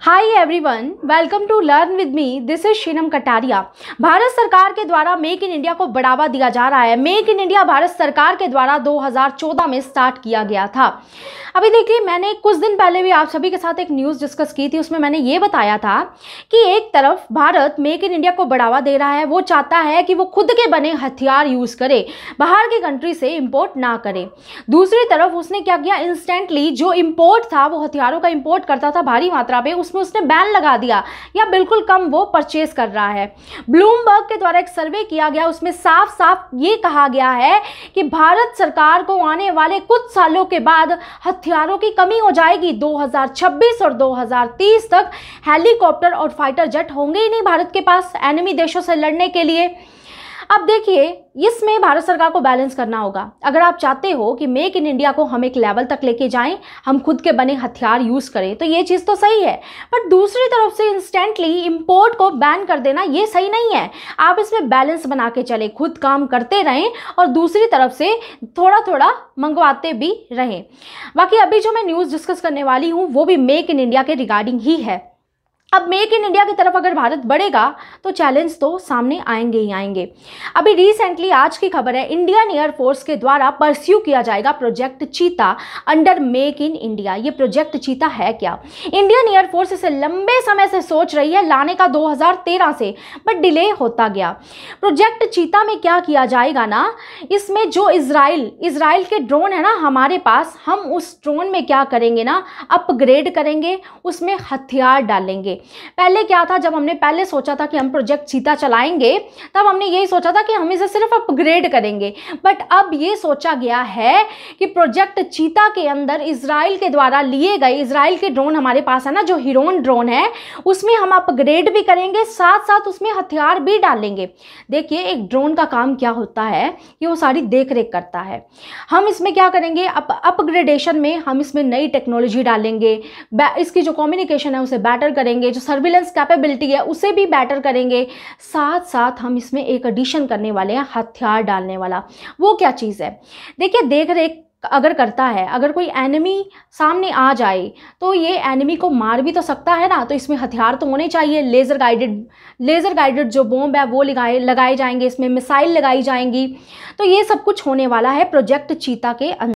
hi everyone welcome to learn with me this is Sheenam Kataria Bharat सरकार के द्वारा मेक इन इंडिया को बढ़ावा दिया जा रहा है मेक इन इंडिया भारत सरकार के द्वारा 2014 में स्टार्ट किया गया था अभी देखिए मैंने कुछ दिन पहले भी आप सभी के साथ एक न्यूज़ डिस्कस की थी उसमें मैंने ये बताया था कि एक तरफ भारत मेक इन इंडिया को बढ़ावा दे रहा है वो चाहता है कि वो खुद के बने हथियार यूज़ करे बाहर की कंट्री से इम्पोर्ट ना करे दूसरी तरफ उसने क्या किया इंस्टेंटली जो इम्पोर्ट था वो हथियारों का इम्पोर्ट करता था भारी मात्रा में मार्केट्स में उसने बैन लगा दिया या बिल्कुल कम वो परचेज कर रहा है ब्लूमबर्ग के द्वारा एक सर्वे किया गया उसमें साफ साफ ये कहा गया है कि भारत सरकार को आने वाले कुछ सालों के बाद हथियारों की कमी हो जाएगी 2026 और 2030 तक हेलीकॉप्टर और फाइटर जेट होंगे ही नहीं भारत के पास एनिमी देशों से लड़ने के लिए अब देखिए इसमें भारत सरकार को बैलेंस करना होगा अगर आप चाहते हो कि मेक इन इंडिया को हम एक लेवल तक लेके जाएं हम खुद के बने हथियार यूज़ करें तो ये चीज़ तो सही है पर दूसरी तरफ से इंस्टेंटली इम्पोर्ट को बैन कर देना ये सही नहीं है आप इसमें बैलेंस बना के चले खुद काम करते रहें और दूसरी तरफ से थोड़ा थोड़ा मंगवाते भी रहें बाकी अभी जो मैं न्यूज़ डिस्कस करने वाली हूँ वो भी मेक इन इंडिया के रिगार्डिंग ही है अब मेक इन इंडिया की तरफ अगर भारत बढ़ेगा तो चैलेंज तो सामने आएंगे ही आएंगे अभी रिसेंटली आज की खबर है इंडियन एयरफोर्स के द्वारा परस्यू किया जाएगा project cheetah under make in India ये प्रोजेक्ट चीता है क्या इंडियन एयरफोर्स इसे लंबे समय से सोच रही है लाने का 2013 से बट डिले होता गया प्रोजेक्ट चीता में क्या किया जाएगा ना इसमें जो इसराइल इसराइल के ड्रोन है ना हमारे पास हम उस ड्रोन में क्या करेंगे ना अपग्रेड करेंगे उसमें हथियार डालेंगे पहले क्या था जब हमने पहले सोचा था कि हम प्रोजेक्ट चीता चलाएंगे तब हमने यही सोचा था कि हम इसे सिर्फ अपग्रेड करेंगे बट अब ये सोचा गया है कि प्रोजेक्ट चीता के अंदर इसराइल के द्वारा लिए गए इसराइल के ड्रोन हमारे पास है ना जो हिरोन ड्रोन है उसमें हम अपग्रेड भी करेंगे साथ साथ उसमें हथियार भी डालेंगे देखिए एक ड्रोन का काम क्या होता है कि वो सारी देख रेख करता है हम इसमें क्या करेंगे अप अपग्रेडेशन में हम इसमें नई टेक्नोलॉजी डालेंगे इसकी जो कम्युनिकेशन है उसे बेटर करेंगे करेंगे जो सर्विलेंस कैपेबिलिटी है उसे भी बेटर करेंगे साथ साथ हम इसमें एक एडिशन करने वाले हैं हथियार डालने वाला वो क्या चीज़ है देखिए देख रेख अगर करता है अगर कोई एनिमी सामने आ जाए तो ये एनिमी को मार भी तो सकता है ना तो इसमें हथियार तो होने चाहिए लेज़र गाइडेड लेज़र गाइडेड जो बॉम्ब है वो लगाए लगाए जाएंगे इसमें मिसाइल लगाई जाएंगी तो ये सब कुछ होने वाला है प्रोजेक्ट चीता के अंदर